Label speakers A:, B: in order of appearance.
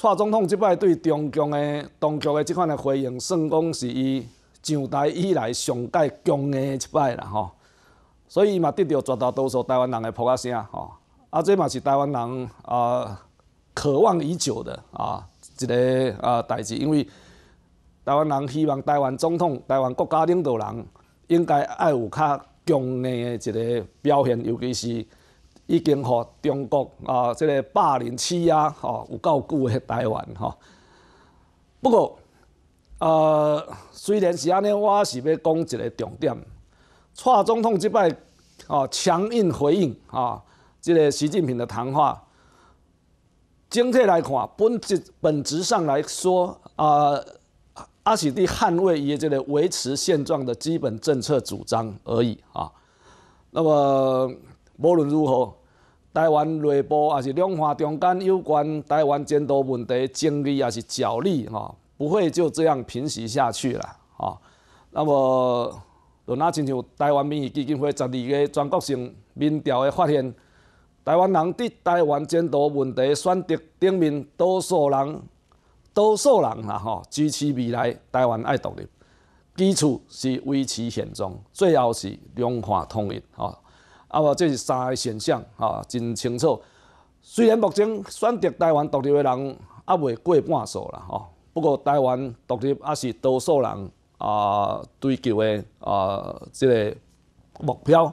A: 蔡总统即摆对中共的当局的即款的回应，算讲是伊上台以来上届强硬一摆啦吼，所以伊嘛得到绝大多数台湾人的拍克声吼，啊这嘛是台湾人啊渴望已久的啊一个啊代志，因为台湾人希望台湾总统、台湾国家领导人应该要有较强硬的一个表现，尤其是。已经互中国啊，这个霸凌欺压吼有够久的台湾吼。不过，呃，虽然是安尼，我还是要讲一个重点。蔡总统即摆哦强硬回应啊，即个习近平的谈话。整体来看，本质本质上来说啊，还是在捍卫伊即个维持现状的基本政策主张而已啊。那么无论如何。台湾内部也是两化中间有关台湾监督问题争议也是角力哈，不会就这样平息下去了啊。那么就那亲像台湾民意基金会十二个全国性民调的发现，台湾人伫台湾监督问题选择顶面，多数人多数人啦吼支持未来台湾爱独立，基础是维持现状，最后是两化统一吼。啊，无这是三个选项，哈，真清楚。虽然目前选择台湾独立的人啊，未过半数啦，吼。不过，台湾独立啊，是多数人啊追求的啊，即个目标。